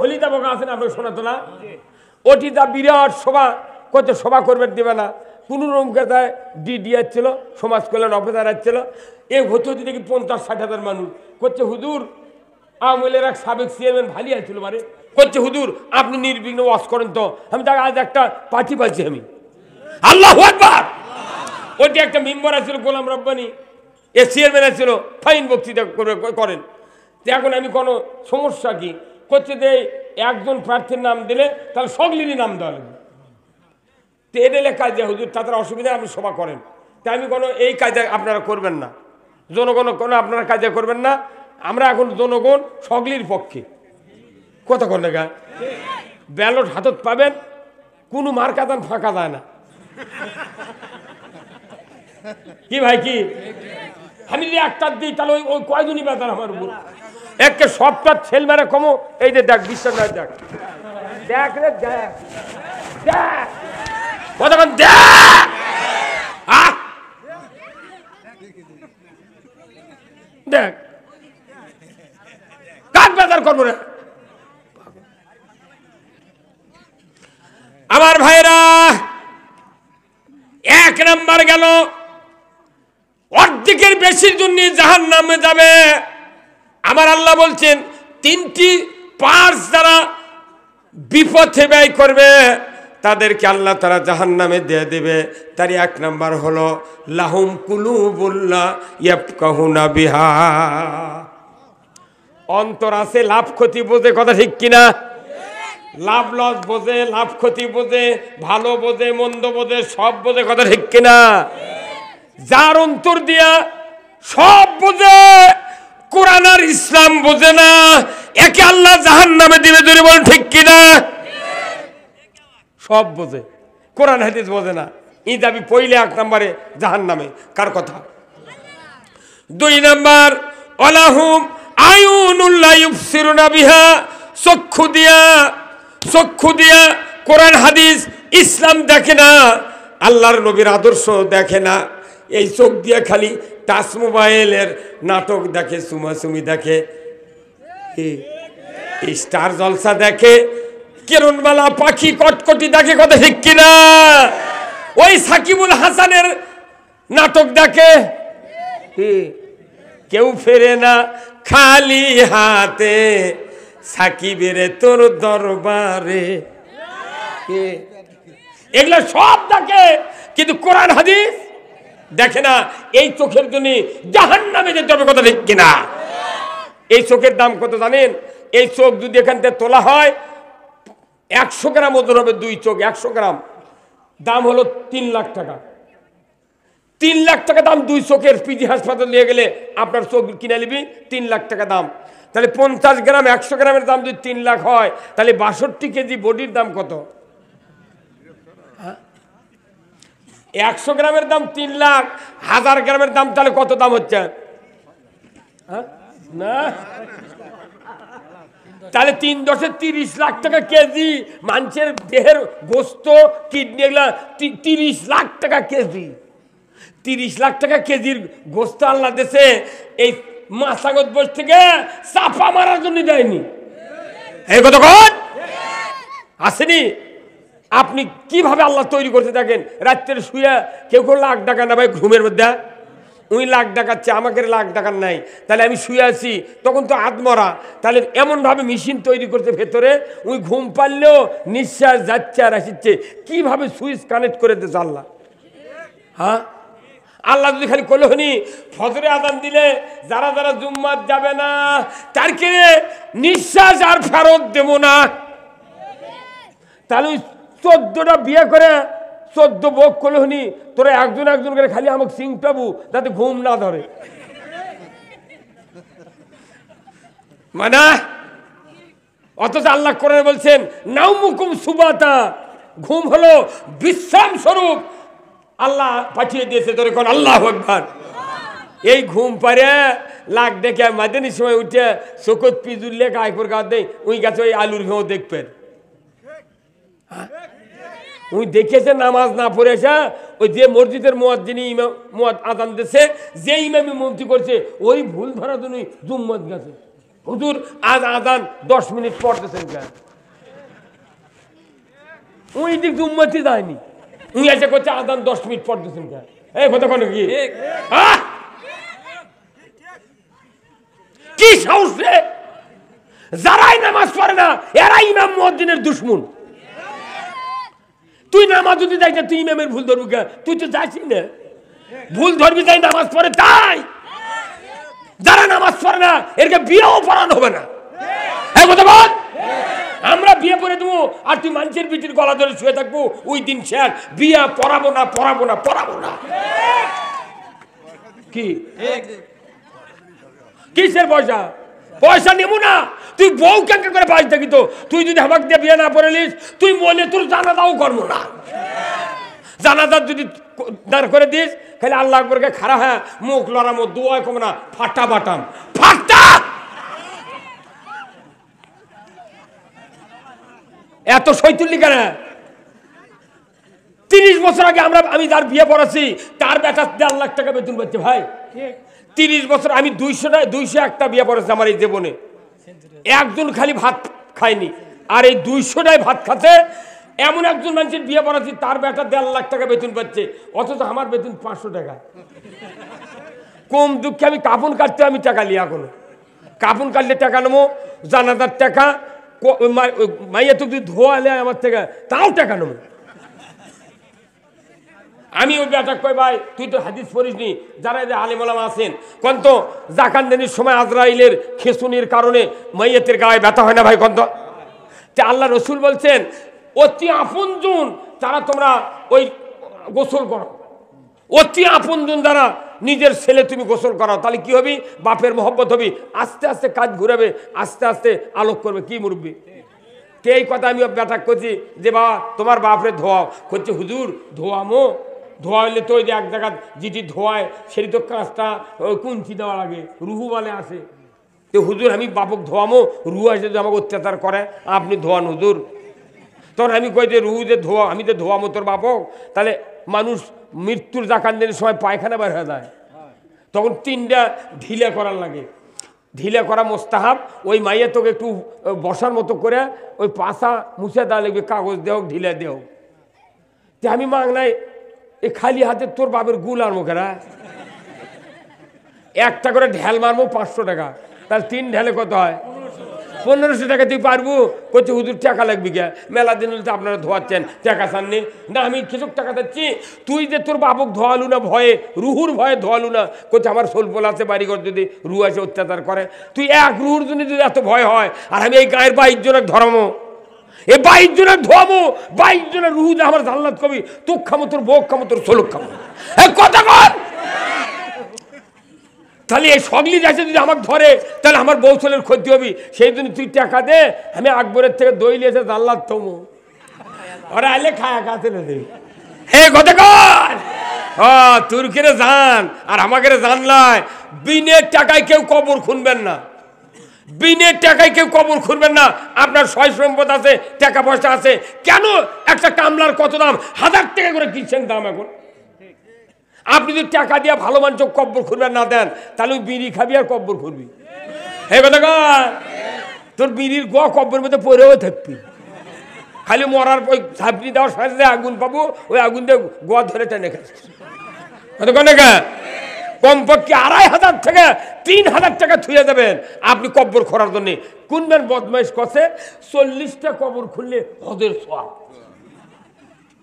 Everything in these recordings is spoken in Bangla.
হলিতা বোকা আছেন আপনার শোনাতো না ওটি তা বিরাট সভা কত সভা করবেন দেবে না কোনো রমকেতায় ডিডি আসছিল সমাজ কল্যাণ অফিসার আসছিল এ হতে হতে দেখি পঞ্চাশ ষাট হাজার মানুষ করছে হুজুর আমলের এক সাবেক চেয়ারম্যান ভালি আছিল মানে করছে হুজুর আপনি নির্বিঘ্ন ওয়াশ করেন তো আমি তাকে আজ একটা পার্টি পাচ্ছি আমি আল্লাহ ওটি একটা মেম্বার আছিল গোলাম রব্বানি এ চেয়ারম্যান আছিল ফাইন বক্তৃতা করেন এখন আমি কোনো সমস্যা কি করছে যে একজন প্রার্থীর নাম দিলে তাহলে সগলিনী নাম দেওয়া লাগবে তো এটা লেখা যে হুজুর তাদের অসুবিধা আপনি সভা করেন তাই আমি কোনো এই কাজে আপনারা করবেন না জনগণ কোনো আপনারা কাজে করবেন না আমরা এখন জনগণ সগলির পক্ষে কথা কর লেখা ব্যালট হাতত পাবেন কোনো মার্কাদান ফাঁকা যায় না কি ভাই কি আমি যদি একটা দিই তাহলে ওই কয়জনই বেতন আমার উপর একে সবটা ছেল মেরে কমো এই যে দেখ বিশ্বাস নয় দেখ দেখ রে দেখ দেখ কথা দেখ দেখ করবো রে আমার ভাইরা এক নাম্বার গেল অর্ধেকের বেশির জন্য জাহান নামে যাবে আমার আল্লাহ বলছেন তিনটি পার্স যারা বিপথে ব্যয় করবে তাদেরকে আল্লাহ তারা জাহান নামে দিয়ে দেবে তার এক নাম্বার হলো লাহুম কুলু বুল্লাহ বিহা অন্তর আছে লাভ ক্ষতি বোঝে কথা ঠিক কিনা লাভ লস বোঝে লাভ ক্ষতি বোঝে ভালো বোঝে মন্দ বোঝে সব বোঝে কথা ঠিক কিনা যার অন্তর দিয়া সব বোঝে কোরআন আর ইসলাম বোঝে না একে আল্লাহ জাহান নামে দিবে যদি বলেন ঠিক কিনা সব বোঝে কোরআন হাদিস বোঝে না ঈদ আমি পইলে এক নম্বরে জাহান নামে কার কথা দুই নাম্বার অলাহুম আয়ুনুল্লাহ বিহা চক্ষু দিয়া চক্ষু দিয়া কোরআন হাদিস ইসলাম দেখে না আল্লাহর নবীর আদর্শ দেখে না এই চোখ দিয়ে খালি টাচ মোবাইলের নাটক দেখে সুমাসুমি দেখে স্টার জলসা দেখে কেরণবালা পাখি কটকটি দেখে কথা ঠিক কিনা ওই সাকিবুল হাসানের নাটক দেখে কেউ ফেরে না খালি হাতে সাকিবের তোর দরবারে এগুলো সব দেখে কিন্তু কোরআন হাদিস দেখে না এই চোখের জন্য জাহান নামে যেতে হবে কথা ঠিক কিনা এই চোখের দাম কত জানেন এই চোখ যদি এখান থেকে তোলা হয় একশো গ্রাম ওজন হবে দুই চোখ একশো গ্রাম দাম হলো তিন লাখ টাকা তিন লাখ টাকা দাম দুই চোখের পিজি হাসপাতাল নিয়ে গেলে আপনার চোখ কিনে নিবি তিন লাখ টাকা দাম তাহলে পঞ্চাশ গ্রাম একশো গ্রামের দাম যদি তিন লাখ হয় তাহলে বাষট্টি কেজি বডির দাম কত একশো গ্রামের দাম তিন লাখ হাজার গ্রামের দাম তাহলে কত দাম হচ্ছে হ্যাঁ? না তাহলে তিন দশে তিরিশ লাখ টাকা কেজি মানুষের দেহের গোস্ত কিডনি এগুলো তিরিশ লাখ টাকা কেজি তিরিশ লাখ টাকা কেজির গোস্ত আল্লাহ দেশে এই মাসাগত বস থেকে সাফা মারার জন্য দেয়নি এই কথা আসেনি আপনি কিভাবে আল্লাহ তৈরি করতে থাকেন রাত্রে শুয়ে কেউ কেউ লাখ টাকা না ভাই ঘুমের মধ্যে হ্যাঁ? উনি লাখ ডাকাচ্ছে আমাকে লাখ ডাকার নাই তাহলে আমি শুয়ে আছি তখন তো আত্মরা তাহলে এমনভাবে মেশিন তৈরি করতে ভেতরে উনি ঘুম পারলেও নিঃশ্বাস যাচ্ছে আর আসিচ্ছে কীভাবে সুইচ কানেক্ট করে দিতে আল্লাহ হ্যাঁ আল্লাহ যদি খালি হনি ফজরে আদান দিলে যারা যারা জুম্মাত যাবে না তার কে নিঃশ্বাস আর ফেরত দেব না তাহলে চোদ্দটা বিয়ে করে চোদ্দ ভোগ করলে হনি তোরা একজন একজন করে খালি আমাকে সিং পাবু যাতে ঘুম না ধরে মানে অথচ আল্লাহ করে বলছেন নাও মুকুম সুবাতা ঘুম হলো বিশ্রাম স্বরূপ আল্লাহ পাঠিয়ে দিয়েছে তোর এখন আল্লাহ একবার এই ঘুম পারে লাগ দেখে মাদিনী সময় উঠে শোকত পিজুল লেখ আইপুর গাছ দেয় ওই গাছে ওই আলুর ভেঁও দেখবেন হ্যাঁ উনি দেখেছে নামাজ না পড়েছে ওই যে মসজিদের মোয়াজ্জিনি যিনি মোয়াজ আদান দিচ্ছে যে ইমামি মন্ত্রী করছে ওই ভুল ধরা তুমি জুম্মত গেছে হুজুর আজ আদান দশ মিনিট পড়তেছেন দিয়েছেন উনি ঠিক জুম্মতই যায়নি উনি আছে করছে আদান দশ মিনিট পড়তেছেন দিয়েছেন এ এই কতক্ষণ কি কি সাহস রে যারাই নামাজ পড়ে না এরাই ইমাম মুয়াজ্জিনের দুশ্মন তুই নামাজ যদি যাই তুই ইমামের ভুল ধরবি তুই তো যাইছি না ভুল ধরবি যাই নামাজ পড়ে তাই যারা নামাজ পড়ে না এরকে বিয়েও পড়ানো হবে না হ্যাঁ বল আমরা বিয়ে পড়ে দেবো আর তুই মানুষের পিঠির গলা ধরে শুয়ে থাকবো ওই দিন শেষ বিয়ে পড়াবো না পড়াবো না পড়াবো না কি কিসের পয়সা পয়সা নিবো না তুই বউ কেন করে পাশ থাকি তো তুই যদি হাবাক দিয়ে বিয়ে না করে নিস তুই মনে তোর দাও করবো না জানাজার যদি দাঁড় করে দিস তাহলে আল্লাহ করে খারাপ হ্যাঁ মুখ লড়াম দুয় কম না ফাটা বাটাম ফাটা এত সৈতুল্লি কেন তিরিশ বছর আগে আমরা আমি যার বিয়ে পড়াছি তার বেটা দেড় লাখ টাকা বেতন পাচ্ছি ভাই ঠিক তিরিশ বছর আমি দুইশো না দুইশো একটা বিয়ে পড়েছে আমার এই জীবনে একজন খালি ভাত খায়নি আর এই দুইশোটাই ভাত খাচ্ছে এমন একজন মানুষের বিয়ে পড়াচ্ছি তার বেটা দেড় লাখ টাকা বেতন পাচ্ছে অথচ আমার বেতন পাঁচশো টাকা কম দুঃখে আমি কাপন কাটতে আমি টাকা নিই এখনো কাপন কাটলে টাকা নেবো জানাদার টাকা মাইয়া তো নেয় আমার থেকে তাও টাকা নেবো আমি ওই ব্যাটাক কই ভাই তুই তো হাদিস পড়িস নি যারা এদের আলিমলাম আছেন কন্ত জাকান্দানির সময় আজরাইলের খেসুনির কারণে মাইয়াতের গায়ে ব্যথা হয় না ভাই কন্ত তে আল্লাহ রসুল বলছেন অতি জুন তারা তোমরা ওই গোসল করো অতি জুন যারা নিজের ছেলে তুমি গোসল করাও তাহলে কি হবি বাপের মহব্বত হবি আস্তে আস্তে কাজ ঘুরাবে আস্তে আস্তে আলোক করবে কি মুরব্বি তে এই কথা আমি ব্যাটাক করছি যে বাবা তোমার বাপরে ধোয়াও করছে হুজুর ধোয়ামো ধোয়া হলে তো ওই যে এক জায়গা যেটি ধোয়ায় সেটি তো কাজটা কুঞ্চি দেওয়া লাগে রুহু বলে আসে তো হুজুর আমি বাপক ধোয়ামো রুহু আসে যদি আমাকে অত্যাচার করে আপনি ধোয়ান হুজুর তখন আমি কই যে রুহু যে ধোয়া আমি যে ধোয়ামো তোর বাপক তাহলে মানুষ মৃত্যুর দিনের সময় পায়খানা বের হয়ে যায় তখন তিনটা ঢিলা করার লাগে ঢিলে করা মোস্তাহাব ওই মাইয়া তোকে একটু বসার মতো করে ওই পাশা মুছে দেওয়া লাগবে কাগজ দেও ঢিলে দেওক আমি মাংনায় এ খালি হাতে তোর বাপের গুল আনবো কেনা হ্যাঁ? একটা করে ঢেল মারবো পাঁচশো টাকা তাহলে তিন ঢেলে কত হয় পনেরোশো টাকা তুই পারবো করছি হুদুর টাকা লাগবি কে মেলা দিন তো আপনারা ধোয়াচ্ছেন টাকা সাননি না আমি কিছু টাকা দিচ্ছি তুই যে তোর বাবুক ধোয়ালু না ভয়ে রুহুর ভয়ে ধোয়ালু না করছে আমার সোলপোল আছে বাড়িঘর যদি রু আসে অত্যাচার করে তুই এক রুহুর জন্য যদি এত ভয় হয় আর আমি এই গায়ের বাইর জন্য ধর্ম এ বাইশ জনের ধোয়াবো বাইশ জনের রুহু যে আমার জান্নাত কবি তুক খামো তোর বোক খামো তোর সোলক খামো কথা কর তাহলে এই সগলি যাচ্ছে যদি আমাকে ধরে তাহলে আমার বউ ছেলের ক্ষতি হবি সেই জন্য তুই টাকা দে আমি আকবরের থেকে দই নিয়েছে জাল্লার তমু ওরা আলে খায়া কাছে দেবি হে কথা কর তুর্কিরে যান আর আমাকে জানলায় বিনের টাকায় কেউ কবর খুনবেন না বিনে টাকায় কেউ কবর খুঁড়বেন না আপনার সয় সম্পদ আছে টাকা পয়সা আছে কেন একটা কামলার কত দাম হাজার টাকা করে কিনছেন দাম এখন আপনি যদি টাকা দিয়ে ভালো মানুষ কব্বর খুঁড়বেন না দেন তাহলে ওই বিড়ি খাবি আর কব্বর খুঁড়বি হে কথা তোর বিড়ির গো কব্বর মধ্যে পরেও থাকবি খালি মরার ওই ঝাঁপড়ি দেওয়ার সাথে আগুন পাবো ওই আগুন দিয়ে গোয়া ধরে টেনে খাচ্ছি কথা কমপক্ষে আড়াই হাজার থেকে তিন হাজার টাকা ছুঁয়ে দেবেন আপনি কব্বর খোরার জন্য কুনবেন বদমাইশ কছে চল্লিশটা কবর খুললে হদের সোয়া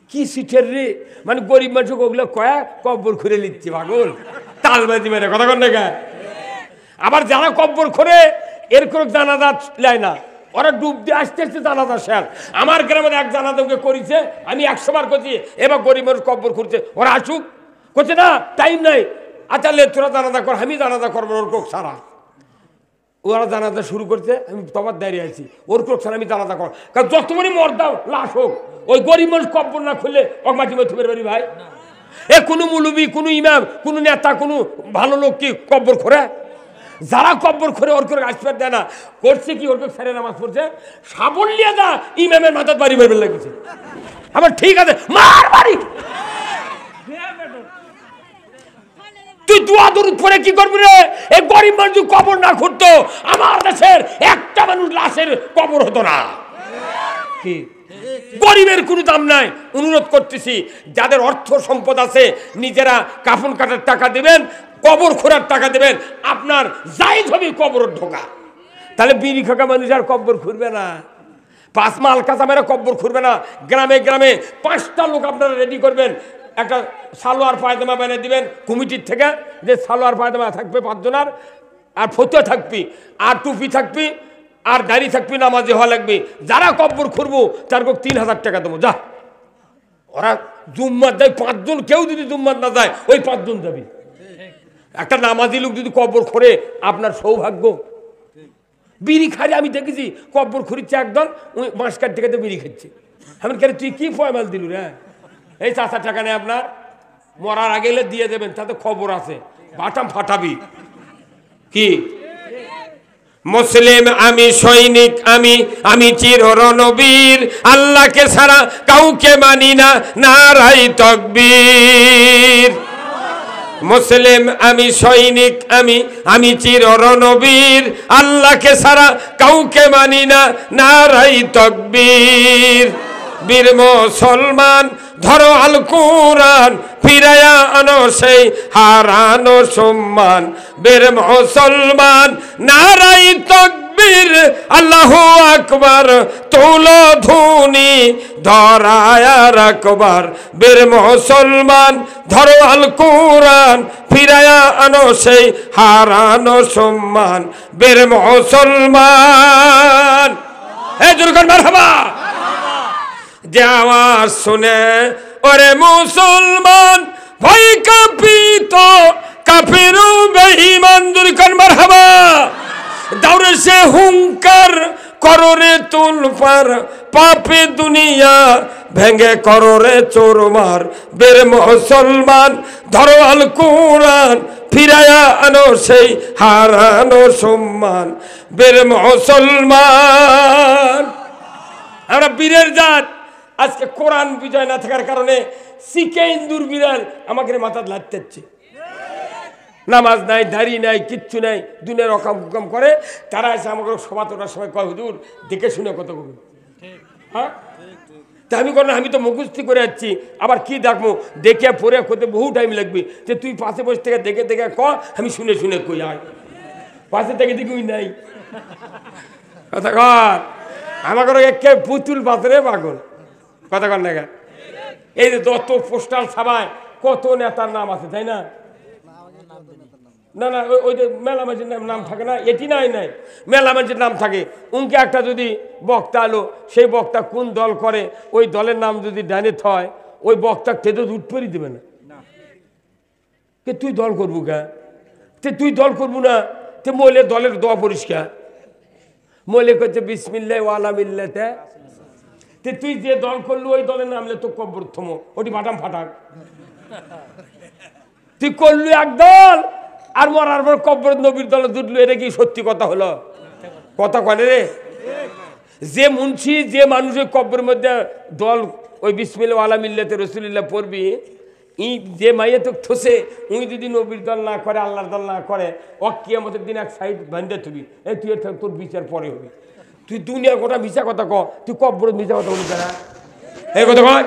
কি সিটের রে মানে গরিব মানুষ ওগুলো কয়া কব্বর খুঁড়ে লিখছি পাগল তাল বাজি মেরে কথা কন না আবার যারা কব্বর খোরে এর কোনো জানাজা লেয় না ওরা ডুব দিয়ে আসতে আসতে জানাজা স্যার আমার গ্রামের এক জানাজাকে করেছে আমি একশোবার করছি এবার গরিব মানুষ কব্বর খুঁড়ছে ওরা আসুক করছে না টাইম নাই আচালে তোরা জানাজা কর আমি জানাজা করবো ওর কোক সারা ওরা জানাজা শুরু করছে আমি তোমার দাঁড়িয়ে আছি ওর কোক ছাড়া আমি জানাজা কর কারণ যত মানে মর দাও লাশ হোক ওই গরিব মানুষ কব্বর না খুললে অকমাটি মধ্যমের বেরি ভাই এ কোনো মুলুবি কোনো ইমাম কোনো নেতা কোনো ভালো লোক কি কব্বর খোরে যারা কব্বর করে ওর করে আশীর্বাদ দেয় না করছে কি ওর করে ছেড়ে নামাজ পড়ছে সাবল নিয়ে যা ইমামের মাথা বাড়ি বেরবেন লেগেছে আমার ঠিক আছে মার বাড়ি তুই দুয়া দূর পরে কি করবি রে এই গরিব মানুষ কবর না খুঁড়তো আমার দেশের একটা মানুষ লাশের কবর হতো না কি গরিবের কোনো দাম নাই অনুরোধ করতেছি যাদের অর্থ সম্পদ আছে নিজেরা কাফন কাটার টাকা দেবেন কবর খোঁড়ার টাকা দেবেন আপনার যাই ছবি কবর ঢোকা তাহলে বিড়ি খাকা মানুষ আর কবর খুঁড়বে না পাঁচ মাল কাঁচা মেরা কব্বর খুঁড়বে না গ্রামে গ্রামে পাঁচটা লোক আপনারা রেডি করবেন একটা সালোয়ার পায়জামা বেনে দিবেন কমিটির থেকে যে সালোয়ার পায়দামা থাকবে পাঁচজনার আর ফতুয়া থাকবি আর টুপি থাকবি আর গাড়ি থাকবি মাঝে হওয়া লাগবে যারা কব্বর খুঁড়বো তার কোক তিন হাজার টাকা দেবো যা ওরা জুম্মার যায় পাঁচজন কেউ যদি জুম্মার না যায় ওই পাঁচজন যাবি একটা নামাজি লোক যদি কব্বর খোরে আপনার সৌভাগ্য বিড়ি খারে আমি দেখেছি কব্বর খুঁড়িচ্ছে একদল মাস কাঠ থেকে বিড়ি খাচ্ছে আমি কেন তুই কি ফয়মাল দিল রে এই চাচা টাকা নেই আপনার মরার আগে দিয়ে দেবেন তাতে খবর আছে বাটাম ফাটাবি কি মুসলিম আমি সৈনিক আমি আমি চির রণবীর আল্লাহকে ছাড়া কাউকে মানি না নারাই তকবীর মুসলিম আমি সৈনিক আমি আমি চির রণবীর আল্লাহকে ছাড়া কাউকে মানি না নারাই তকবীর বীর মুসলমান ধরো আল কোরআন ফিরায়া আনো সেই হারানো সম্মান বের মুসলমান নারাই তকবীর আল্লাহ আকবর তুল ধুনি ধরায়ার আকবর বের মুসলমান ধরো আল কোরআন ফিরায়া আনো সেই হারানো সম্মান বের মুসলমান হে দুর্গন মারহাবা যে আওয়াজ শুনে ওরে মুসলমান ভয় কাপেরও কাফেরু বেঈমান দুরকান হবা দৌড়ে সে হুঙ্কার কররে তুলপার পাপে দুনিয়া ভেঙে কররে মার বের মুসলমান ধরো আল কোরআন ফিরায়া আনো সেই হারানো সম্মান বের মুসলমান আমরা বীরের জাত আজকে কোরআন বিজয় না থাকার কারণে সিকেন দুর্বিরাল আমাকে মাথা লাগতেছে নামাজ নাই দাড়ি নাই কিচ্ছু নাই দুনের অকাম কুকাম করে তারা এসে আমাকে সভা তোলার সময় কয় হুজুর দেখে শুনে কত কবি হ্যাঁ তা আমি করেন আমি তো মুখস্থি করে যাচ্ছি আবার কি দেখবো দেখে পড়ে করতে বহু টাইম লাগবে যে তুই পাশে বসে থেকে দেখে দেখে ক আমি শুনে শুনে কই আয় পাশে থেকে দেখুই নাই কথা কর আমাকে একে পুতুল পাথরে পাগল কথা কন না এই যে দত্ত পোস্টাল সভায় কত নেতার নাম আছে তাই না না না ওই যে মেলা মাঝির নাম থাকে না এটি নাই নাই মেলা মাঝির নাম থাকে উনকে একটা যদি বক্তা আলো সেই বক্তা কোন দল করে ওই দলের নাম যদি ডাইনে থয় ওই বক্তা তো উঠ পরি দেবে না কে তুই দল করবো গা তে তুই দল করবো না তে মহিলা দলের দোয়া পরিষ্কার মহিলা করছে বিসমিল্লা তে তে তুই যে দল করলি ওই দলে নামলে তো কব্বর থম ওটি বাটাম ফাটাক তুই করলি এক দল আর মরার পর কব্বর নবীর দলে জুটলো এটা কি সত্যি কথা হলো কথা কলে রে যে মুন্সি যে মানুষের কব্বরের মধ্যে দল ওই বিসমিল্লা আলা মিল্লাতে রসুলিল্লা পড়বি ই যে মাইয়ে তো ঠোসে উই যদি নবীর দল না করে আল্লাহর দল না করে অ কিয়ামতের দিন এক সাইড বান্ধে তুবি এই তুই তোর বিচার পরে হবি তুই দুনিয়ার গোটা মিশা কথা ক তুই কব্বর মিশা কথা বলিস না এই কথা কয়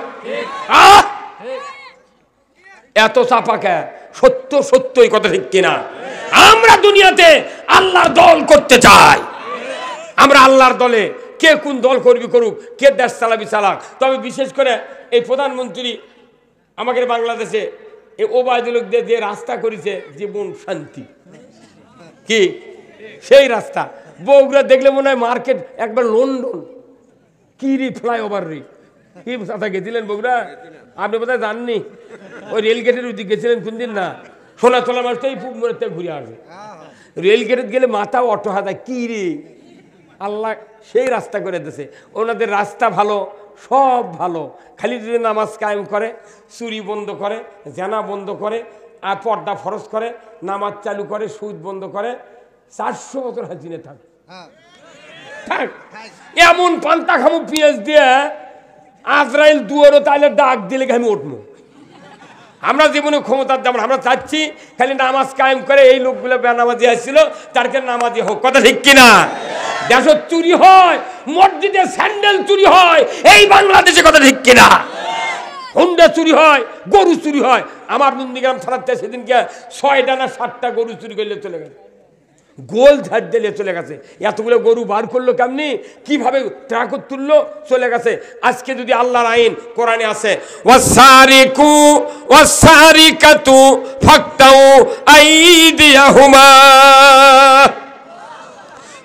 এত চাপা কে সত্য এই কথা ঠিক কিনা আমরা দুনিয়াতে আল্লাহর দল করতে চাই আমরা আল্লাহর দলে কে কোন দল করবি করুক কে দেশ চালাবি চালাক তবে বিশেষ করে এই প্রধানমন্ত্রী আমাদের বাংলাদেশে এই ওবায়দুলকদের যে রাস্তা করেছে জীবন শান্তি কি সেই রাস্তা বউগুলা দেখলে মনে হয় মার্কেট একবার লন্ডন কি রি ফ্লাইওভার রি কি সাথে গেছিলেন বগুড়া আপনি বোধহয় জাননি ওই রেল গেটের ওই গেছিলেন দিন না সোনা তোলা মানুষ তো এই মনে ঘুরে আসবে রেল গেটে গেলে মাথা অটো হাতা কি রে আল্লাহ সেই রাস্তা করে দিয়েছে ওনাদের রাস্তা ভালো সব ভালো খালি যদি নামাজ কায়েম করে চুরি বন্ধ করে জেনা বন্ধ করে আর পর্দা ফরজ করে নামাজ চালু করে সুদ বন্ধ করে চারশো বছর হাজিনে থাক হ্যাঁ। থাক হ্যাঁ। এমন পান্তা খামু পেঁয়াজ দিয়ে আজরাইল দুয়ারও তাহলে ডাক দিলে আমি উঠবো আমরা জীবনে ক্ষমতার দাম আমরা চাচ্ছি খালি নামাজ কায়েম করে এই লোকগুলো বেনামাজি আসছিল তারকে নামাজি হোক কথা ঠিক কিনা দেশ চুরি হয় মসজিদে স্যান্ডেল চুরি হয় এই বাংলাদেশে কথা ঠিক কিনা হুন্ডা চুরি হয় গরু চুরি হয় আমার নন্দীগ্রাম থানাতে সেদিনকে ছয়টা না সাতটা গরু চুরি করলে চলে গেল গোল ঝাড় দিলে চলে গেছে এতগুলো গরু বার করলো কেমনি কিভাবে ট্রাকত তুললো চলে গেছে আজকে যদি আল্লাহর আইন কোরআনে আছে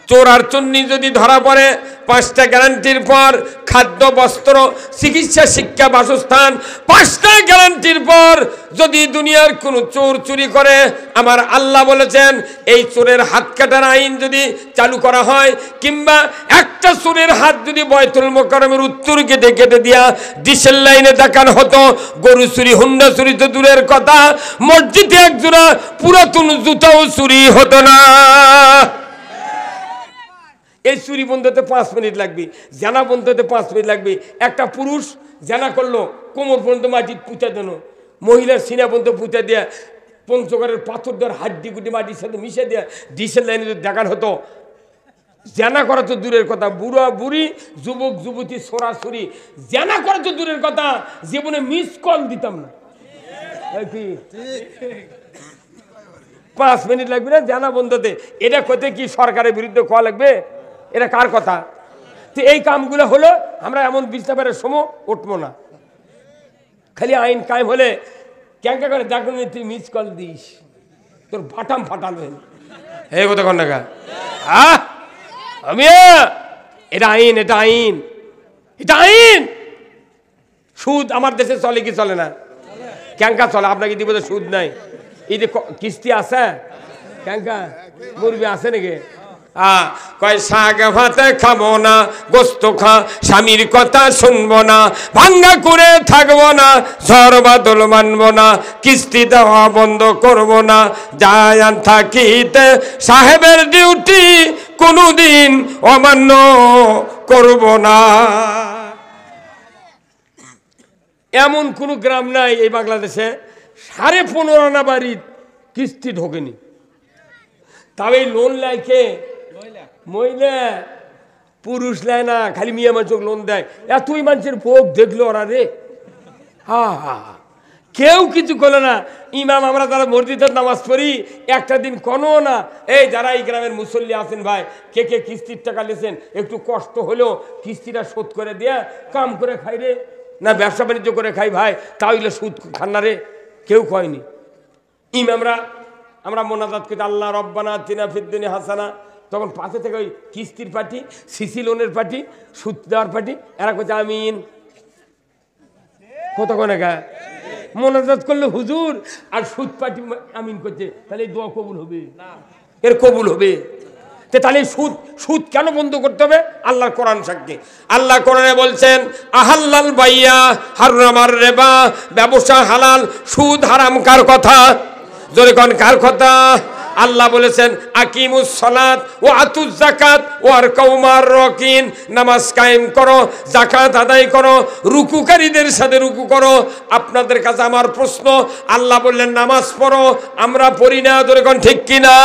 চোরার চন্নি যদি ধরা পড়ে পাঁচটা গ্যারান্টির পর খাদ্য বস্ত্র চিকিৎসা শিক্ষা বাসস্থান পাঁচটা গ্যারান্টির পর যদি দুনিয়ার কোনো চোর চুরি করে আমার আল্লাহ বলেছেন এই চোরের হাত কাটার আইন যদি চালু করা হয় কিংবা একটা চোরের হাত যদি বয়তুল মোকরমের উত্তর কেটে কেটে দিয়া ডিসেল লাইনে দেখানো হতো গরু চুরি হুন্ডা চুরি তো দূরের কথা মসজিদে একজোড়া পুরাতন জুতাও চুরি হতো না এই চুরি বন্ধ হতে পাঁচ মিনিট লাগবে জানা বন্ধ হতে পাঁচ মিনিট লাগবে একটা পুরুষ জানা করলো কোমর পর্যন্ত মাটি পুঁচা দেন মহিলার সিনা পর্যন্ত পুঁচা দেয়া পঞ্চগড়ের পাথর দেওয়ার হাড্ডি গুটি মাটির সাথে মিশে দেয়া ডিসেল লাইনে যদি দেখার হতো জানা করা তো দূরের কথা বুড়া বুড়ি যুবক যুবতী সরাসরি জানা করা তো দূরের কথা জীবনে মিস কল দিতাম না পাঁচ মিনিট লাগবে না জানা বন্ধতে এটা কোথায় কি সরকারের বিরুদ্ধে কোয়া লাগবে এটা কার কথা তো এই কামগুলো হলো আমরা এমন বিস্তাপের সময় উঠবো না খালি আইন কায়েম হলে ক্যাঙ্কা করে দেখো তুই মিস কল দিস তোর ফাটাম ফাটাল হে কথা কন্যাকা আহ আমি এটা আইন এটা আইন এটা আইন সুদ আমার দেশে চলে কি চলে না ক্যাঙ্কা চলে আপনাকে দিব সুদ নাই এই যে কিস্তি আছে ক্যাঙ্কা মুরগি আছে নাকি কয় শাক ভাতে খাবো না গোস্ত খা স্বামীর কথা শুনবো না ভাঙ্গা করে থাকবো না ঝড় বাদল মানবো না কিস্তি দেওয়া বন্ধ করবো না যায় থাকিতে সাহেবের ডিউটি কোনোদিন অমান্য করব না এমন কোনো গ্রাম নাই এই বাংলাদেশে সাড়ে পনেরো আনা বাড়ির কিস্তি ঢোকেনি তবে লোন লাইকে মহিলা পুরুষ নেয় না খালি মিয়া মানুষ লোন দেয় এতই মানুষের ভোগ দেখলো ওরা রে হা হা হা কেউ কিছু করলো না ইমাম আমরা তারা মসজিদে নামাজ পড়ি একটা দিন কোনো না এই যারা এই গ্রামের মুসল্লি আছেন ভাই কে কে কিস্তির টাকা নিয়েছেন একটু কষ্ট হলেও কিস্তিটা শোধ করে দেয়া কাম করে খাই রে না ব্যবসা বাণিজ্য করে খাই ভাই তাহলে সুদ খান না রে কেউ খয়নি ইমামরা আমরা মোনাজাত করি আল্লাহ রব্বানা তিনা ফিদ্দিনী হাসানা তখন পাশে থেকে ওই কিস্তির পার্টি সিসি লোনের পার্টি সুদ দেওয়ার পার্টি এরা কোথা আমিন কত কোনাকা মোনাজাত করলে হুজুর আর সুদ পার্টি আমিন করছে তাহলে দোয়া কবুল হবে এর কবুল হবে তাহলে সুদ সুদ কেন বন্ধ করতে হবে আল্লাহ কোরআন সাক্ষী আল্লাহ কোরআনে বলছেন আহাল্লাল বাইয়া হারুরামার রেবা ব্যবসা হালাল সুদ হারাম কার কথা জোরে কোন কার কথা আল্লাহ বলেছেন আকিমুস সলাত ও আতুস জাকাত ও আর কৌমার রকিন নামাজ কায়েম করো জাকাত আদায় করো রুকুকারীদের সাথে রুকু করো আপনাদের কাছে আমার প্রশ্ন আল্লাহ বললেন নামাজ পড়ো আমরা পড়ি না তোর এখন ঠিক কিনা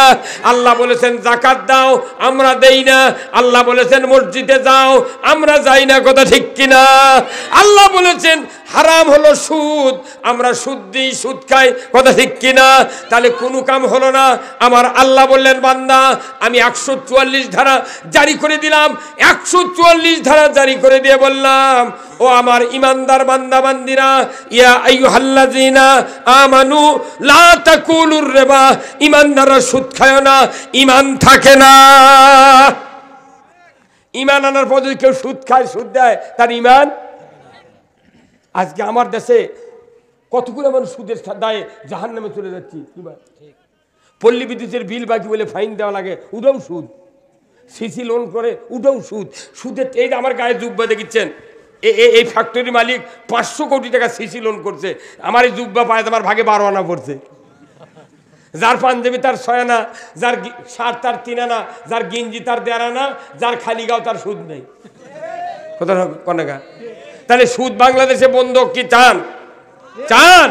আল্লাহ বলেছেন জাকাত দাও আমরা দেই না আল্লাহ বলেছেন মসজিদে যাও আমরা যাই না কথা ঠিক কিনা আল্লাহ বলেছেন হারাম হলো সুদ আমরা সুদ দিই সুদ খাই কথা ঠিক কিনা তাহলে কোনো কাম হলো না আমার আল্লাহ বললেন বান্দা আমি একশো চুয়াল্লিশ ধারা জারি করে দিলাম একশো চুয়াল্লিশ ধারা জারি করে দিয়ে বললাম ও আমার ইমানদার বান্দা বান্দিরা ইয়া আইয়ু হাল্লাজিনা আমানু লা তাকুলুর রেবা ইমানদার সুদ খায় না ইমান থাকে না ইমান আনার পর যদি কেউ সুদ খায় সুদ দেয় তার ইমান আজকে আমার দেশে কতগুলো মানুষ সুদের দায়ে জাহান নামে চলে যাচ্ছি পল্লী বিদ্যুতের বিল বাকি বলে ফাইন দেওয়া লাগে উদাও সুদ সিসি লোন করে উদাও সুদ সুদের এই আমার গায়ে জুব্বা দেখিচ্ছেন এই ফ্যাক্টরি মালিক পাঁচশো কোটি টাকা সিসি লোন করছে আমার এই জুব্বা পায় আমার ভাগে বারো আনা পড়ছে যার পাঞ্জাবি তার আনা যার শার্ট তার তিনানা যার গিঞ্জি তার দেড়ানা যার খালি গাও তার সুদ নেই কথা কনেকা তাহলে সুদ বাংলাদেশে বন্ধ কি চান চান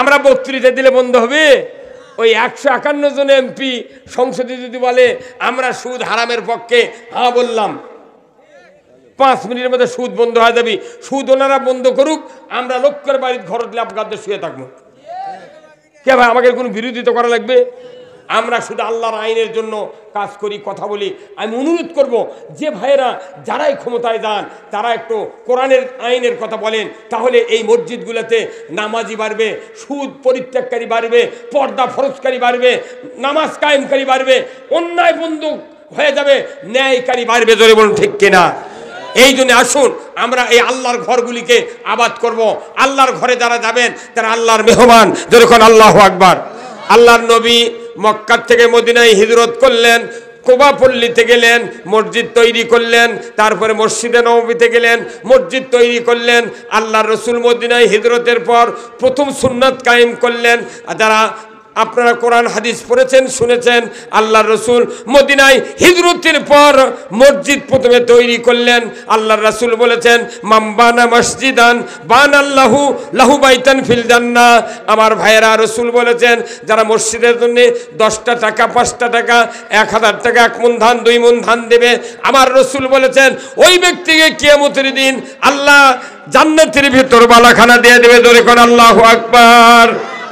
আমরা বক্তৃতা দিলে বন্ধ হবে ওই একশো একান্ন জন এমপি সংসদে যদি বলে আমরা সুদ হারামের পক্ষে হ্যাঁ বললাম পাঁচ মিনিটের মধ্যে সুদ বন্ধ হয়ে যাবি সুদ ওনারা বন্ধ করুক আমরা লক্ষ্যের বাড়ির ঘর দিলে আপনাদের শুয়ে থাকবো কে ভাই আমাকে কোনো বিরোধিতা করা লাগবে আমরা শুধু আল্লাহর আইনের জন্য কাজ করি কথা বলি আমি অনুরোধ করব যে ভাইয়েরা যারাই ক্ষমতায় যান তারা একটু কোরআনের আইনের কথা বলেন তাহলে এই মসজিদগুলোতে নামাজি বাড়বে সুদ পরিত্যাগকারী বাড়বে পর্দা ফরজকারী বাড়বে নামাজ কায়েমকারী বাড়বে অন্যায় বন্দুক হয়ে যাবে ন্যায়কারী বাড়বে জোরে বলুন ঠিক কিনা এই জন্য আসুন আমরা এই আল্লাহর ঘরগুলিকে আবাদ করব আল্লাহর ঘরে যারা যাবেন তারা আল্লাহর মেহমান যেরকম আল্লাহ আকবার আল্লাহর নবী মক্কার থেকে মদিনায় হিজরত করলেন কোবা গেলেন মসজিদ তৈরি করলেন তারপরে মসজিদে নবমীতে গেলেন মসজিদ তৈরি করলেন আল্লাহ রসুল মদিনায় হিজরতের পর প্রথম সুন্নাত কায়েম করলেন যারা আপনারা কোরআন হাদিস পড়েছেন শুনেছেন আল্লাহ রসুল মদিনায় হিজরতির পর মসজিদ প্রথমে তৈরি করলেন আল্লাহ রসুল বলেছেন মাম্বানা মসজিদান বান আল্লাহু লাহু বাইতান ফিলদান্না আমার ভাইয়েরা রসুল বলেছেন যারা মসজিদের জন্য দশটা টাকা পাঁচটা টাকা এক হাজার টাকা এক মন ধান দুই মন ধান দেবে আমার রসুল বলেছেন ওই ব্যক্তিকে কিয়ামতের দিন আল্লাহ জান্নাতের ভিতর বালাখানা দিয়ে দেবে দরে কর আল্লাহ আকবার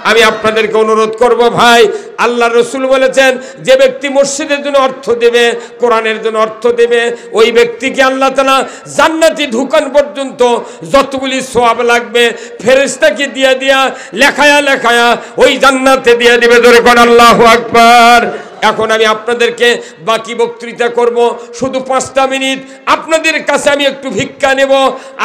আমি আপনাদেরকে অনুরোধ করব ভাই আল্লাহ রসুল বলেছেন যে ব্যক্তি মসজিদের জন্য অর্থ দেবে কোরআনের জন্য অর্থ দেবে ওই ব্যক্তিকে আল্লাহ তালা জান্নাতি ঢুকান পর্যন্ত যতগুলি সোয়াব লাগবে ফেরেস্তাকে দিয়া দিয়া লেখায়া লেখায়া ওই জান্নাতে দিয়ে দিবে ধরে কোন আল্লাহ আকবার এখন আমি আপনাদেরকে বাকি বক্তৃতা করব শুধু পাঁচটা মিনিট আপনাদের কাছে আমি একটু ভিক্ষা নেব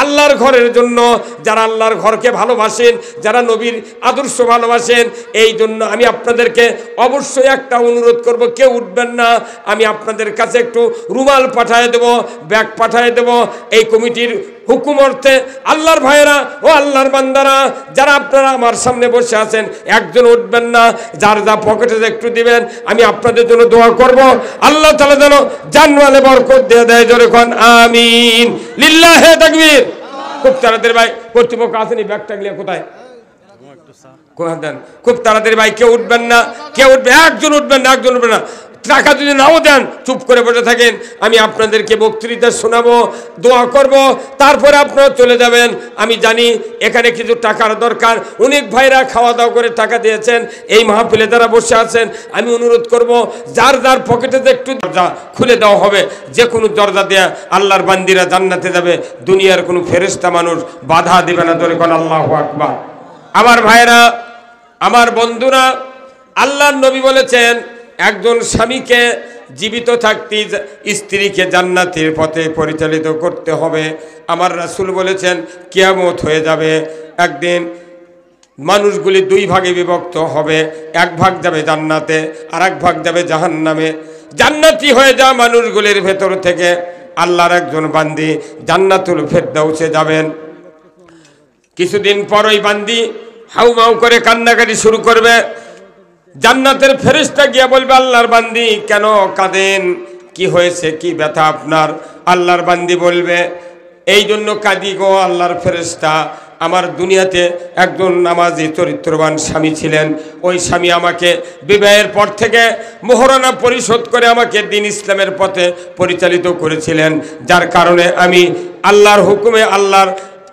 আল্লাহর ঘরের জন্য যারা আল্লাহর ঘরকে ভালোবাসেন যারা নবীর আদর্শ ভালোবাসেন এই জন্য আমি আপনাদেরকে অবশ্যই একটা অনুরোধ করব কেউ উঠবেন না আমি আপনাদের কাছে একটু রুমাল পাঠায় দেব ব্যাগ পাঠায় দেব এই কমিটির হুকুম অর্থে আল্লাহর ভাইয়েরা ও আল্লাহর বান্দারা যারা আপনারা আমার সামনে বসে আছেন একজন উঠবেন না যার যা পকেটে একটু দিবেন আমি আপনাদের জন্য দোয়া করব আল্লাহ তালা যেন জানুয়ালে বরকত দিয়ে দেয় যখন আমিন লিল্লা হে তাকবীর খুব তাড়াতাড়ি ভাই কর্তৃপক্ষ আসেনি ব্যাগ টাকলে কোথায় খুব তাড়াতাড়ি ভাই কেউ উঠবেন না কেউ উঠবে একজন উঠবেন না একজন উঠবেন না টাকা যদি নাও দেন চুপ করে বসে থাকেন আমি আপনাদেরকে বক্তৃতা শোনাবো দোয়া করব তারপরে আপনারা চলে যাবেন আমি জানি এখানে কিছু টাকার দরকার অনেক ভাইরা খাওয়া দাওয়া করে টাকা দিয়েছেন এই মাহফিলে যারা বসে আছেন আমি অনুরোধ করব যার যার পকেটে একটু দরজা খুলে দেওয়া হবে যে কোনো দরজা দেয়া আল্লাহর বান্দিরা জান্নাতে যাবে দুনিয়ার কোনো ফেরেস্তা মানুষ বাধা দেবে না ধরে কোন আল্লাহ আকবার আমার ভাইরা আমার বন্ধুরা আল্লাহর নবী বলেছেন একজন স্বামীকে জীবিত থাকতে স্ত্রীকে জান্নাতের পথে পরিচালিত করতে হবে আমার রাসুল বলেছেন কেয়ামত হয়ে যাবে একদিন মানুষগুলি দুই ভাগে বিভক্ত হবে এক ভাগ যাবে জান্নাতে আর এক ভাগ যাবে জাহান্নামে জান্নাতি হয়ে যাওয়া মানুষগুলির ভেতর থেকে আল্লাহর একজন বান্দি জান্নাতুল ফেরদাউসে যাবেন কিছুদিন পর ওই বান্দি হাউমাউ করে কান্নাকাটি শুরু করবে জান্নাতের ফেরিস্তা গিয়া বলবে আল্লাহর বান্দি কেন কাঁদেন কি হয়েছে কি ব্যথা আপনার আল্লাহর বান্দি বলবে এই জন্য কাঁদি গো আল্লাহর ফেরিস্তা আমার দুনিয়াতে একজন নামাজি চরিত্রবান স্বামী ছিলেন ওই স্বামী আমাকে বিবাহের পর থেকে মোহরানা পরিশোধ করে আমাকে দিন ইসলামের পথে পরিচালিত করেছিলেন যার কারণে আমি আল্লাহর হুকুমে আল্লাহর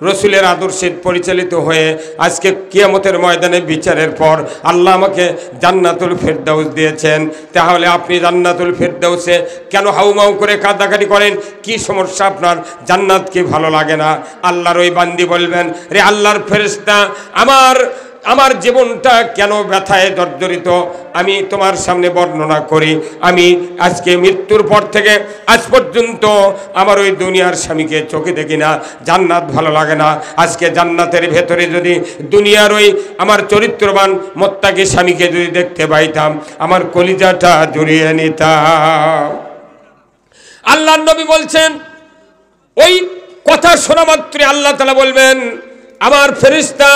রসুলের আদর্শে পরিচালিত হয়ে আজকে কিয়ামতের ময়দানে বিচারের পর আল্লাহ আমাকে জান্নাতুল ফেরদাউস দিয়েছেন তাহলে আপনি জান্নাতুল ফেরদাউসে কেন হাউমাউ করে কাদাকাটি করেন কি সমস্যা আপনার জান্নাতকে ভালো লাগে না আল্লাহর ওই বান্দি বলবেন রে আল্লাহর ফেরিস্তা আমার আমার জীবনটা কেন ব্যথায় জর্জরিত আমি তোমার সামনে বর্ণনা করি আমি আজকে মৃত্যুর পর থেকে আজ পর্যন্ত আমার ওই দুনিয়ার স্বামীকে চোখে দেখি না জান্নাত ভালো লাগে না আজকে জান্নাতের ভেতরে যদি দুনিয়ার ওই আমার চরিত্রবান মোত্তাকে স্বামীকে যদি দেখতে পাইতাম আমার কলিজাটা জড়িয়ে নিতাম আল্লাহ নবী বলছেন ওই কথা শোনা মাত্রে আল্লাহ তালা বলবেন আমার ফেরিস্তা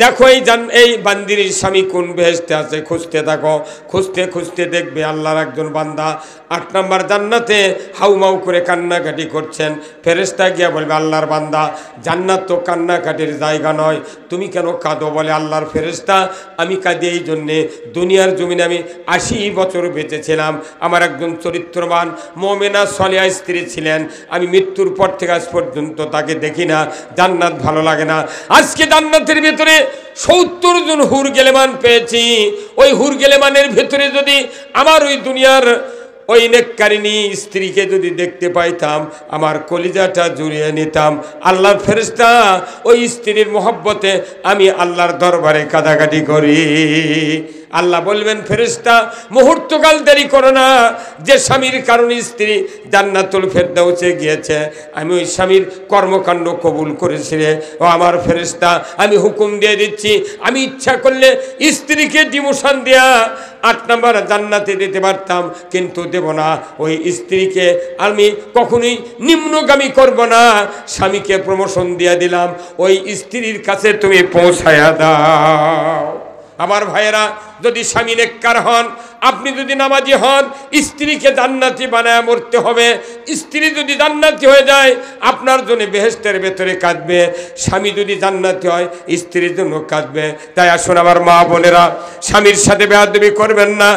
দেখো এই জান এই বান্দির স্বামী কোন বেহেস্তে আছে খুঁজতে থাকো খুঁজতে খুঁজতে দেখবে আল্লাহর একজন বান্দা আট নম্বর জান্নাতে হাউমাউ করে কান্নাকাটি করছেন ফেরেস্তা গিয়া বলবে আল্লাহর বান্দা জান্নাত তো কান্নাকাটির জায়গা নয় তুমি কেন কাঁদো বলে আল্লাহর ফেরেস্তা আমি কাঁদি এই জন্যে দুনিয়ার জমিনে আমি আশি বছর বেঁচেছিলাম আমার একজন চরিত্রবান মোমেনা সলিয়া স্ত্রী ছিলেন আমি মৃত্যুর পর থেকে আজ পর্যন্ত তাকে দেখি না জান্নাত ভালো লাগে না আজকে জান্নাতের ভিতরে সত্তর জন হুর গেলেমান পেয়েছি ওই হুর গেলেমানের ভেতরে যদি আমার ওই দুনিয়ার ওই নেককারিনী স্ত্রীকে যদি দেখতে পাইতাম আমার কলিজাটা জুড়িয়ে নিতাম আল্লাহর ফেরিস্তা ওই স্ত্রীর মোহব্বতে আমি আল্লাহর দরবারে কাদাকাটি করি আল্লাহ বলবেন ফেরিস্তা মুহূর্তকাল দেরি করো না যে স্বামীর কারণে স্ত্রী জান্নাতুল ফেরদাউসে গিয়েছে আমি ওই স্বামীর কর্মকাণ্ড কবুল করেছি রে ও আমার ফেরিস্তা আমি হুকুম দিয়ে দিচ্ছি আমি ইচ্ছা করলে স্ত্রীকে ডিমোশন দেয়া আট নম্বর জান্নাতে দিতে পারতাম কিন্তু দেব না ওই স্ত্রীকে আমি কখনোই নিম্নগামী করব না স্বামীকে প্রমোশন দিয়ে দিলাম ওই স্ত্রীর কাছে তুমি পৌঁছায়া দাও আমার ভাইয়েরা যদি স্বামী নেককার হন আপনি যদি নামাজি হন স্ত্রীকে জান্নাতি বানায় মরতে হবে স্ত্রী যদি জান্নাতি হয়ে যায় আপনার জন্য বেহেস্তের ভেতরে কাঁদবে স্বামী যদি জান্নাতি হয় স্ত্রীর জন্য কাঁদবে তাই আসুন আমার মা বোনেরা স্বামীর সাথে বেয়াদবি করবেন না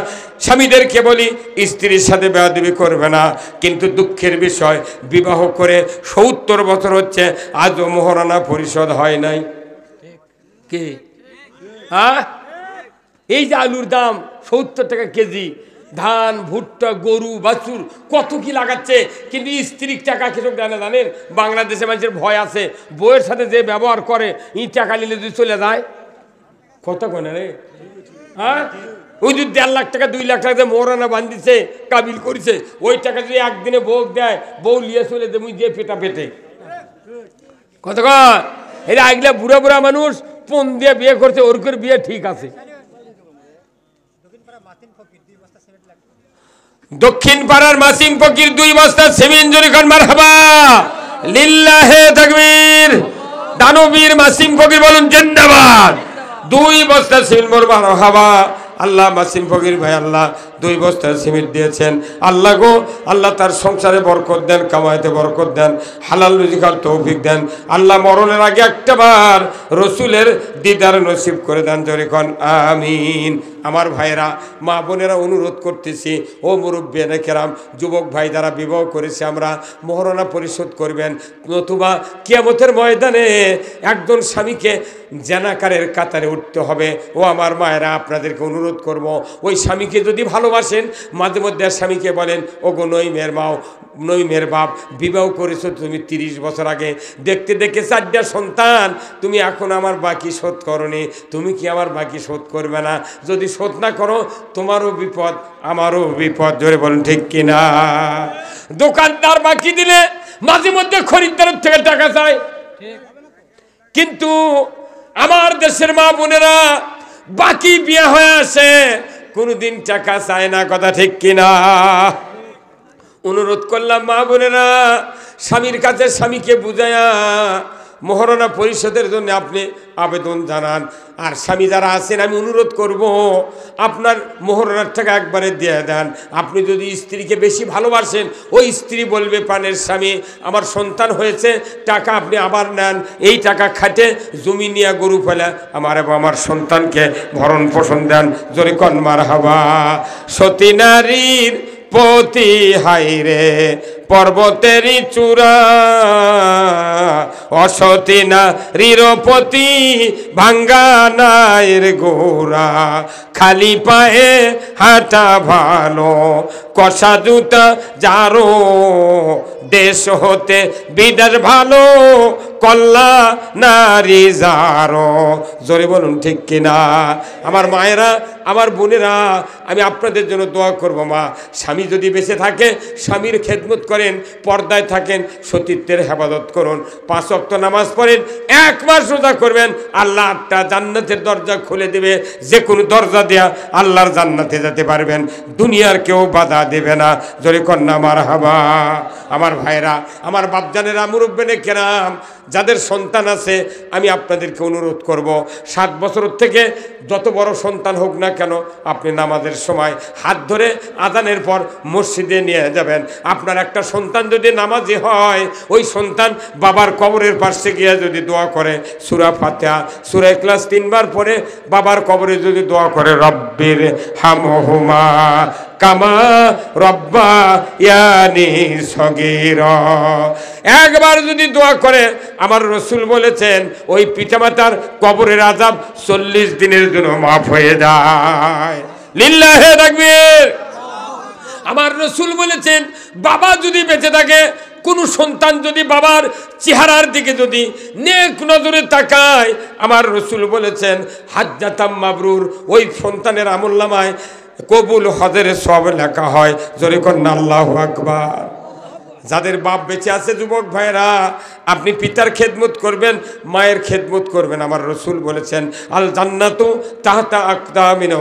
স্বামীদেরকে বলি স্ত্রীর সাথে বেয়াদবি করবে না কিন্তু দুঃখের বিষয় বিবাহ করে সত্তর বছর হচ্ছে আজও মোহরানা পরিষদ হয় নাই কে হ্যাঁ এই যে আলুর দাম সত্তর টাকা কেজি ধান ভুট্টা গরু বাছুর কত কি লাগাচ্ছে কিন্তু স্ত্রীর টাকা কিছু জানে জানেন বাংলাদেশে মানুষের ভয় আছে বইয়ের সাথে যে ব্যবহার করে ই টাকা নিলে যদি চলে যায় কত কোনে রে হ্যাঁ ওই যদি দেড় লাখ টাকা দুই লাখ টাকা মোরানা বান্ধিছে কাবিল করেছে ওই টাকা যদি একদিনে বউ দেয় বউ লিয়ে চলে যে মুই দিয়ে পেটা পেটে কত কথা এরা আগলা বুড়া বুড়া মানুষ পন দিয়ে বিয়ে করছে ওর করে বিয়ে ঠিক আছে দক্ষিণ পাড়ার মাসিম ফকির দুই বস্তা সেমিন জুরি খান মার হাবা লিল্লাহে তাকবীর দানবীর মাসিম ফকির বলুন জিন্দাবাদ দুই বস্তা সেমিন মোর মার হাবা আল্লাহ মাসিম ফকির ভাই আল্লাহ দুই বস্তা সিমেন্ট দিয়েছেন আল্লাহ গো আল্লাহ তার সংসারে বরকত দেন কামাইতে বরকত দেন হালাল রুজিকার তৌফিক দেন আল্লাহ মরণের আগে একটাবার রসুলের দিদার নসিব করে দেন জরিখন আমিন আমার ভাইরা মা বোনেরা অনুরোধ করতেছি ও এনে কেরাম যুবক ভাই যারা বিবাহ করেছে আমরা মহরণা পরিশোধ করবেন নতুবা কিয়ামতের ময়দানে একজন স্বামীকে জেনাকারের কাতারে উঠতে হবে ও আমার মায়েরা আপনাদেরকে অনুরোধ করব ওই স্বামীকে যদি ভালো ভালোবাসেন মাঝে মধ্যে স্বামীকে বলেন ও গো নই মেয়ের মাও নই মেয়ের বাপ বিবাহ করেছ তুমি তিরিশ বছর আগে দেখতে দেখে চারটা সন্তান তুমি এখন আমার বাকি শোধ করনি তুমি কি আমার বাকি শোধ করবে না যদি শোধ না করো তোমারও বিপদ আমারও বিপদ জোরে বলেন ঠিক কিনা দোকানদার বাকি দিলে মাঝে মধ্যে খরিদ্দারের থেকে টাকা চায় কিন্তু আমার দেশের মা বোনেরা বাকি বিয়ে হয়ে আসে কোনদিন টাকা চায় না কথা ঠিক কিনা অনুরোধ করলাম মা বোনেরা স্বামীর কাছে স্বামীকে বুঝায়া মহারণা পরিষদের জন্য আপনি আবেদন জানান আর স্বামী যারা আছেন আমি অনুরোধ করব আপনার মহরণার টাকা একবারে দিয়ে দেন আপনি যদি স্ত্রীকে বেশি ভালোবাসেন ওই স্ত্রী বলবে পানের স্বামী আমার সন্তান হয়েছে টাকা আপনি আবার নেন এই টাকা খাটে জমি নিয়ে গরু ফেলে আমার এবং আমার সন্তানকে ভরণ পোষণ দেন জোরে কনমার হাবা সতী নারীর পতি হাইরে পর্বতেরই চূড়া অসতী নারীর ভাঙ্গা ভাঙ্গানায়ের গোরা খালি পায়ে হাঁটা ভালো কষা জুতা যারো দেশ হতে বিদার ভালো কল্লা নারী যারো জোরে বলুন ঠিক কিনা আমার মায়েরা আমার বোনেরা আমি আপনাদের জন্য দোয়া করব মা স্বামী যদি বেঁচে থাকে স্বামীর খেদমত করেন পর্দায় থাকেন সতীত্বের হেফাজত করুন পাঁচ অক্ত নামাজ পড়েন এক মাস রোজা করবেন আল্লাহ আটটা জান্নাতের দরজা খুলে দেবে যে কোনো দরজা দেয়া আল্লাহর জান্নাতে যেতে পারবেন দুনিয়ার কেউ বাধা দিবে না যদি কন্যা মার হাবা আমার ভাইরা আমার বাপজানেরা মুরব্বেনে কেরাম যাদের সন্তান আছে আমি আপনাদেরকে অনুরোধ করব সাত বছর থেকে যত বড় সন্তান হোক না কেন আপনি নামাজের সময় হাত ধরে আদানের পর মসজিদে নিয়ে যাবেন আপনার একটা সন্তান যদি নামাজি হয় ওই সন্তান বাবার কবরের পাশে গিয়ে যদি দোয়া করে সুরা ফাতেহা সুরা ক্লাস তিনবার পরে বাবার কবরে যদি দোয়া করে রব্বের হুমা কামা রব্বা ইয়ানি সগির একবার যদি দোয়া করে আমার রসুল বলেছেন ওই পিতামাতার কবরের আজাব চল্লিশ দিনের জন্য মাফ হয়ে যায় লীল্লা হে রাখবে আমার রসুল বলেছেন বাবা যদি বেঁচে থাকে কোনো সন্তান যদি বাবার চেহারার দিকে যদি নেক নজরে তাকায় আমার রসুল বলেছেন হাজ্জাতাম মাবরুর ওই সন্তানের আমল্লামায় কবুল হজের সব লেখা হয় জোরে আল্লাহ আকবর যাদের বাপ বেঁচে আছে যুবক ভাইরা আপনি পিতার খেদমত করবেন মায়ের খেদমত করবেন আমার রসুল বলেছেন আল জান্নাতু তাহতা আক্তামিন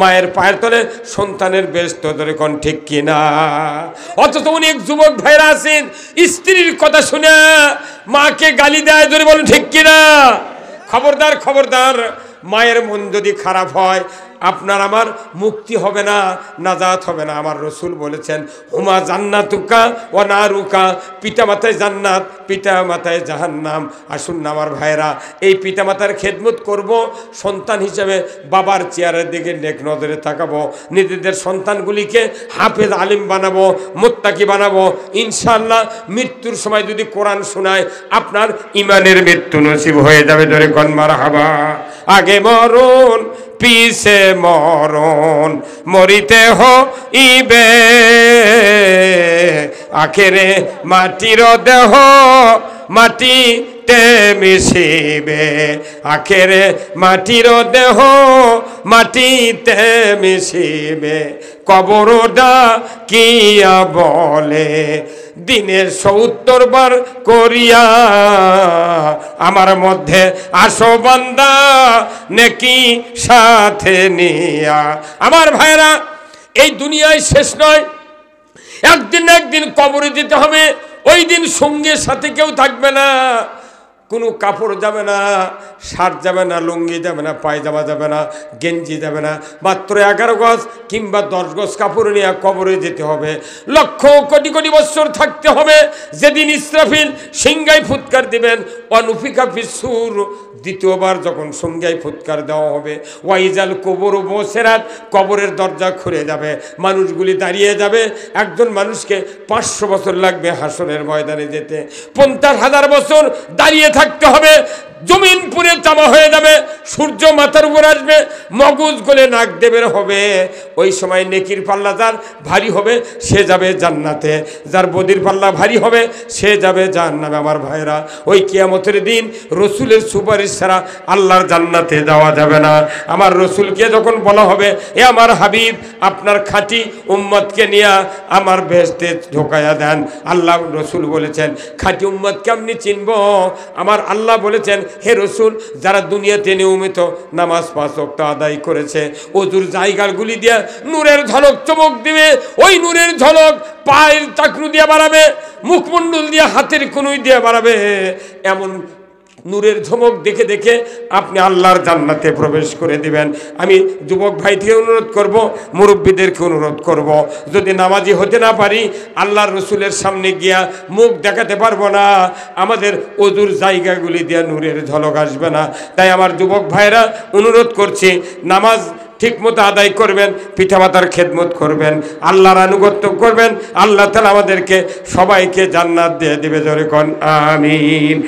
মায়ের পায়ের তলে সন্তানের বেশ ধরে কোন ঠিক কিনা অথচ অনেক যুবক ভাইরা আছেন স্ত্রীর কথা শুনে মাকে গালি দেয় ধরে বলুন ঠিক কিনা খবরদার খবরদার মায়ের মন যদি খারাপ হয় আপনার আমার মুক্তি হবে না নাজাত হবে না আমার রসুল বলেছেন হুমা জান্নাতুকা ও না রুকা পিতা মাথায় জান্নাত পিতা মাথায় জাহান্নাম আসুন না আমার ভাইরা এই পিতামাতার খেদমত করব সন্তান হিসেবে বাবার চেয়ারের দিকে নেক নজরে তাকাবো নিজেদের সন্তানগুলিকে হাফেজ আলিম বানাবো মোত্তাকি বানাবো ইনশাল্লাহ মৃত্যুর সময় যদি কোরআন শোনায় আপনার ইমানের মৃত্যু নসিব হয়ে যাবে ধরে কনমার হাবা আগে মরণ পিছে মরণ মরিতে হইবে আখেরে মাটির দেহ মাটি তে মিশিবে আখেরে মাটির দেহ মাটিতে মিশিবে কবরডা কিয়া বলে দিনের সত্তর বার করিয়া আমার মধ্যে আসো বান্দা নেকি সাথে নিয়া আমার ভাইরা এই দুনিয়ায় শেষ নয় একদিন একদিন কবরে দিতে হবে ওই দিন সঙ্গে সাথে কেউ থাকবে না কোনো কাপড় যাবে না শার্ট যাবে না লুঙ্গি যাবে না পায়জামা যাবে না গেঞ্জি যাবে না মাত্র এগারো গজ কিংবা দশ গজ কাপড় নিয়ে কবরে যেতে হবে লক্ষ কোটি কোটি বছর থাকতে হবে যেদিন ইসরাফিল সিংগাই ফুৎকার দিবেন অনুফিকা ফিসুর দ্বিতীয়বার যখন সঙ্গেই ফুৎকার দেওয়া হবে ওয়াইজাল কবর বসেরাত কবরের দরজা খুলে যাবে মানুষগুলি দাঁড়িয়ে যাবে একজন মানুষকে পাঁচশো বছর লাগবে হাসনের ময়দানে যেতে পঞ্চাশ হাজার বছর দাঁড়িয়ে থাকে থাকতে হবে জমিন পুরে চামা হয়ে যাবে সূর্য মাথার উপর আসবে মগজ গোলে নাক দেবের হবে ওই সময় নেকির পাল্লা যার ভারী হবে সে যাবে জান্নাতে যার বদির পাল্লা ভারী হবে সে যাবে জাহান্নামে আমার ভাইরা ওই কিয়ামতের দিন রসুলের সুপারিশ ছাড়া আল্লাহর জান্নাতে যাওয়া যাবে না আমার রসুলকে যখন বলা হবে এ আমার হাবিব আপনার খাঁটি উম্মতকে নিয়ে আমার বেহেস্তে ঢোকাইয়া দেন আল্লাহ রসুল বলেছেন খাঁটি উম্মতকে আপনি চিনব আমার আল্লাহ বলেছেন হে রসুল যারা দুনিয়াতে নিয়মিত নামাজ পাঁচ আদায় করেছে অজুর জায়গাগুলি দিয়ে নূরের ঝলক চমক দিবে ওই নূরের ঝলক পায়ের চাকরু দিয়ে বাড়াবে মুখমণ্ডল দিয়ে হাতের কনুই দিয়ে বাড়াবে এমন নূরের ঝমক দেখে দেখে আপনি আল্লাহর জান্নাতে প্রবেশ করে দিবেন আমি যুবক ভাইকে অনুরোধ করব মুরব্বীদেরকে অনুরোধ করব। যদি নামাজি হতে না পারি আল্লাহর রসুলের সামনে গিয়া মুখ দেখাতে পারবো না আমাদের অজুর জায়গাগুলি দিয়ে নূরের ঝলক আসবে না তাই আমার যুবক ভাইরা অনুরোধ করছে নামাজ ঠিকমতো আদায় করবেন পিঠামাতার খেদমত করবেন আল্লাহর আনুগত্য করবেন আল্লাহ তালা আমাদেরকে সবাইকে জান্নাত দিয়ে দেবে জোরে কন আমিন